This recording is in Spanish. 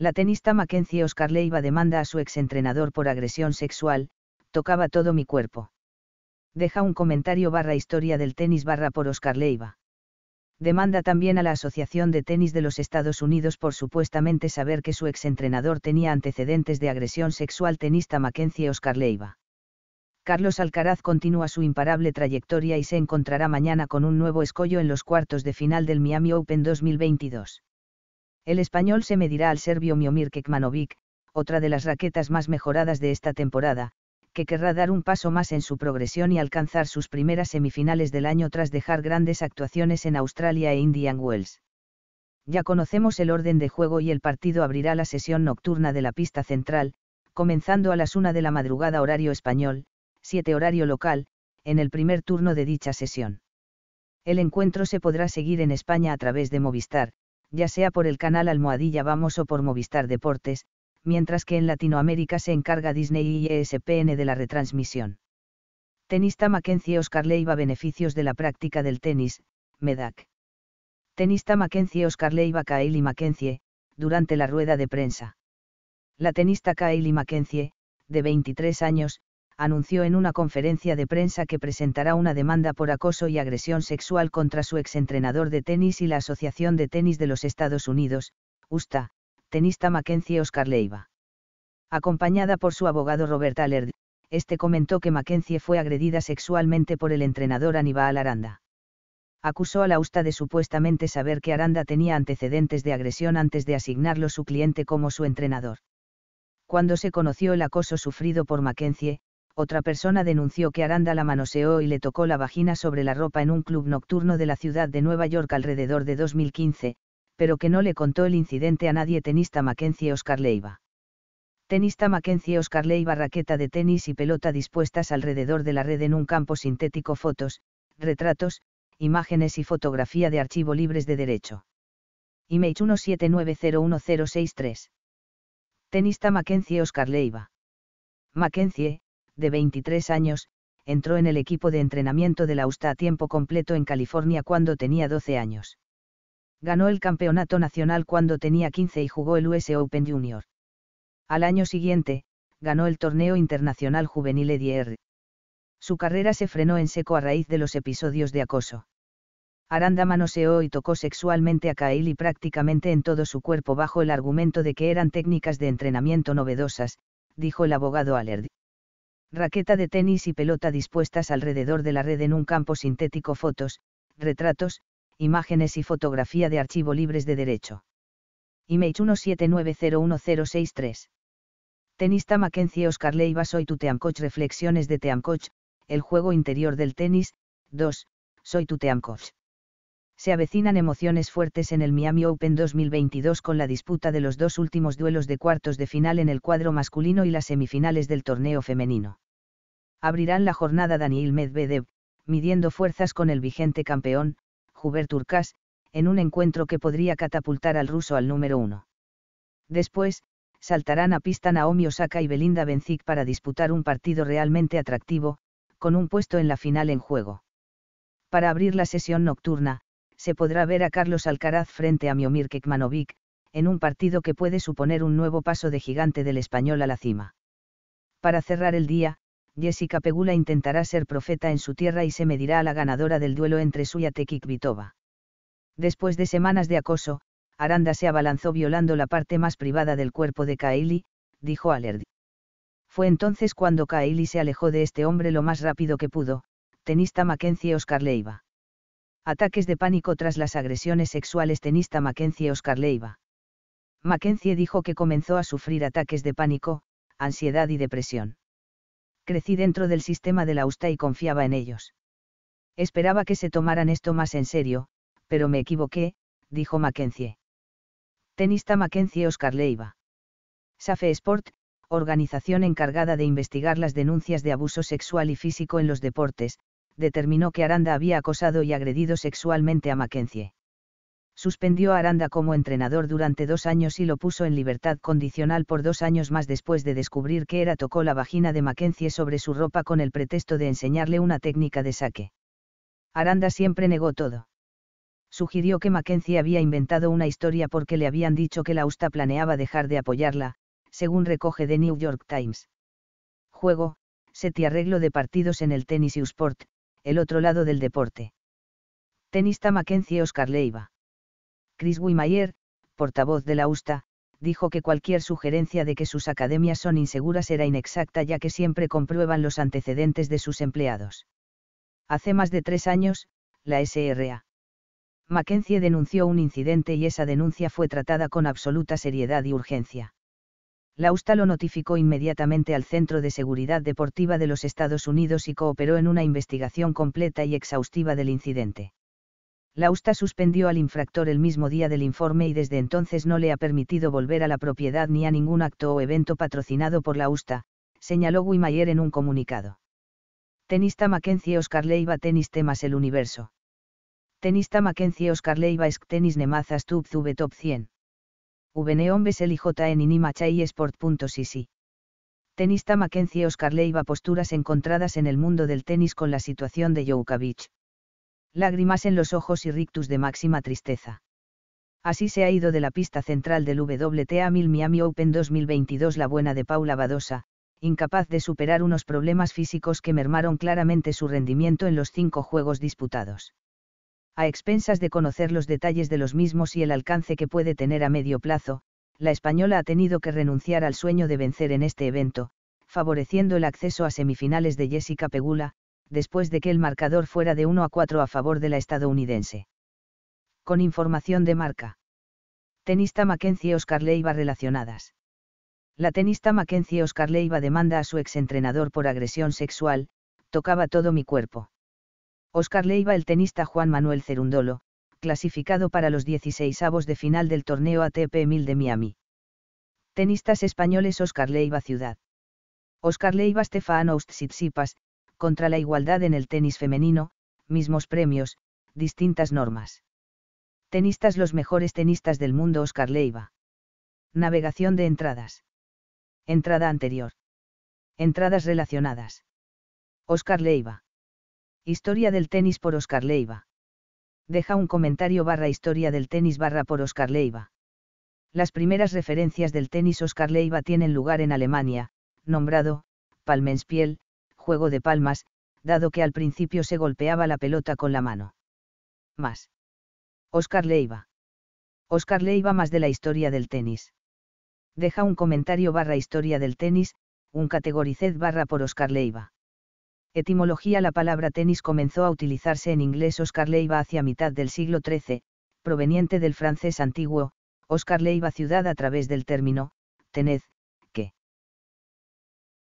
la tenista Mackenzie Oscar Leiva demanda a su exentrenador por agresión sexual, tocaba todo mi cuerpo. Deja un comentario barra historia del tenis barra por Oscar Leiva. Demanda también a la Asociación de Tenis de los Estados Unidos por supuestamente saber que su exentrenador tenía antecedentes de agresión sexual tenista Mackenzie Oscar Leiva. Carlos Alcaraz continúa su imparable trayectoria y se encontrará mañana con un nuevo escollo en los cuartos de final del Miami Open 2022. El español se medirá al serbio Miomir Kekmanovic, otra de las raquetas más mejoradas de esta temporada, que querrá dar un paso más en su progresión y alcanzar sus primeras semifinales del año tras dejar grandes actuaciones en Australia e Indian Wells. Ya conocemos el orden de juego y el partido abrirá la sesión nocturna de la pista central, comenzando a las una de la madrugada horario español, 7 horario local, en el primer turno de dicha sesión. El encuentro se podrá seguir en España a través de Movistar, ya sea por el canal Almohadilla Vamos o por Movistar Deportes, mientras que en Latinoamérica se encarga Disney y ESPN de la retransmisión. Tenista Mackenzie Oscar Leiva Beneficios de la práctica del tenis, MEDAC. Tenista Mackenzie Oscar Leiva Kylie Mackenzie, durante la rueda de prensa. La tenista Kaili Mackenzie, de 23 años, anunció en una conferencia de prensa que presentará una demanda por acoso y agresión sexual contra su exentrenador de tenis y la Asociación de Tenis de los Estados Unidos, USTA, tenista Mackenzie Oscar Leiva. Acompañada por su abogado Robert Allard, este comentó que Mackenzie fue agredida sexualmente por el entrenador Aníbal Aranda. Acusó a la USTA de supuestamente saber que Aranda tenía antecedentes de agresión antes de asignarlo su cliente como su entrenador. Cuando se conoció el acoso sufrido por Mackenzie, otra persona denunció que Aranda la manoseó y le tocó la vagina sobre la ropa en un club nocturno de la ciudad de Nueva York alrededor de 2015, pero que no le contó el incidente a nadie tenista Mackenzie Oscar Leiva. Tenista Mackenzie Oscar Leiva raqueta de tenis y pelota dispuestas alrededor de la red en un campo sintético fotos, retratos, imágenes y fotografía de archivo libres de derecho. Image 17901063. Tenista Mackenzie Oscar Leiva. Mackenzie, de 23 años, entró en el equipo de entrenamiento de la USTA a tiempo completo en California cuando tenía 12 años. Ganó el campeonato nacional cuando tenía 15 y jugó el US Open Junior. Al año siguiente, ganó el torneo internacional juvenil EDR. Su carrera se frenó en seco a raíz de los episodios de acoso. Aranda manoseó y tocó sexualmente a y prácticamente en todo su cuerpo bajo el argumento de que eran técnicas de entrenamiento novedosas, dijo el abogado Allerdy raqueta de tenis y pelota dispuestas alrededor de la red en un campo sintético fotos, retratos, imágenes y fotografía de archivo libres de derecho. Image 17901063. Tenista Mackenzie Oscar Leiva Soy tu Teamcoach Reflexiones de Teamcoach, el juego interior del tenis, 2, Soy tu Teamcoach se avecinan emociones fuertes en el Miami Open 2022 con la disputa de los dos últimos duelos de cuartos de final en el cuadro masculino y las semifinales del torneo femenino. Abrirán la jornada Daniel Medvedev, midiendo fuerzas con el vigente campeón, Hubert Urcas, en un encuentro que podría catapultar al ruso al número uno. Después, saltarán a pista Naomi Osaka y Belinda Bencic para disputar un partido realmente atractivo, con un puesto en la final en juego. Para abrir la sesión nocturna, se podrá ver a Carlos Alcaraz frente a Miomir Kekmanovic, en un partido que puede suponer un nuevo paso de gigante del español a la cima. Para cerrar el día, Jessica Pegula intentará ser profeta en su tierra y se medirá a la ganadora del duelo entre su y Vitova. Después de semanas de acoso, Aranda se abalanzó violando la parte más privada del cuerpo de Kaili dijo Alerdi. Fue entonces cuando Kaili se alejó de este hombre lo más rápido que pudo, tenista Mackenzie Oscar Leiva. Ataques de pánico tras las agresiones sexuales tenista Mackenzie Oscar Leiva. Mackenzie dijo que comenzó a sufrir ataques de pánico, ansiedad y depresión. Crecí dentro del sistema de la USTA y confiaba en ellos. Esperaba que se tomaran esto más en serio, pero me equivoqué, dijo Mackenzie. Tenista Mackenzie Oscar Leiva. Safe Sport, organización encargada de investigar las denuncias de abuso sexual y físico en los deportes, determinó que Aranda había acosado y agredido sexualmente a Mackenzie. Suspendió a Aranda como entrenador durante dos años y lo puso en libertad condicional por dos años más después de descubrir que era tocó la vagina de Mackenzie sobre su ropa con el pretexto de enseñarle una técnica de saque. Aranda siempre negó todo. Sugirió que Mackenzie había inventado una historia porque le habían dicho que la Usta planeaba dejar de apoyarla, según recoge The New York Times. Juego, set y arreglo de partidos en el Tenis y Sport, el otro lado del deporte. Tenista Mackenzie Oscar Leiva. Chris Wimayer, portavoz de la USTA, dijo que cualquier sugerencia de que sus academias son inseguras era inexacta ya que siempre comprueban los antecedentes de sus empleados. Hace más de tres años, la SRA. Mackenzie denunció un incidente y esa denuncia fue tratada con absoluta seriedad y urgencia. Usta lo notificó inmediatamente al Centro de Seguridad Deportiva de los Estados Unidos y cooperó en una investigación completa y exhaustiva del incidente. Usta suspendió al infractor el mismo día del informe y desde entonces no le ha permitido volver a la propiedad ni a ningún acto o evento patrocinado por Usta, señaló Wimayer en un comunicado. Tenista Mackenzie Oscar Leiva Tenis Temas El Universo. Tenista Mackenzie Oscar Leiva Tenis Nemazas Tub Top 100 y y Tenista Mackenzie Oscar Leiva posturas encontradas en el mundo del tenis con la situación de Djokovic. Lágrimas en los ojos y rictus de máxima tristeza. Así se ha ido de la pista central del WTA Mil Miami Open 2022 la buena de Paula Badosa, incapaz de superar unos problemas físicos que mermaron claramente su rendimiento en los cinco juegos disputados a expensas de conocer los detalles de los mismos y el alcance que puede tener a medio plazo, la española ha tenido que renunciar al sueño de vencer en este evento, favoreciendo el acceso a semifinales de Jessica Pegula, después de que el marcador fuera de 1 a 4 a favor de la estadounidense. Con información de marca. Tenista Mackenzie Oscar Leiva relacionadas. La tenista Mackenzie Oscar Leiva demanda a su exentrenador por agresión sexual, tocaba todo mi cuerpo. Oscar Leiva el tenista Juan Manuel Cerundolo, clasificado para los 16 avos de final del torneo ATP 1000 de Miami. Tenistas españoles Oscar Leiva Ciudad. Oscar Leiva Stefano Tsitsipas, contra la igualdad en el tenis femenino, mismos premios, distintas normas. Tenistas los mejores tenistas del mundo Oscar Leiva. Navegación de entradas. Entrada anterior. Entradas relacionadas. Oscar Leiva. Historia del tenis por Oscar Leiva. Deja un comentario barra historia del tenis barra por Oscar Leiva. Las primeras referencias del tenis Oscar Leiva tienen lugar en Alemania, nombrado, Palmenspiel, juego de palmas, dado que al principio se golpeaba la pelota con la mano. Más. Oscar Leiva. Oscar Leiva más de la historia del tenis. Deja un comentario barra historia del tenis, un categoriced barra por Oscar Leiva. Etimología La palabra tenis comenzó a utilizarse en inglés Oscar Leiva hacia mitad del siglo XIII, proveniente del francés antiguo, Oscar Leiva ciudad a través del término, tened.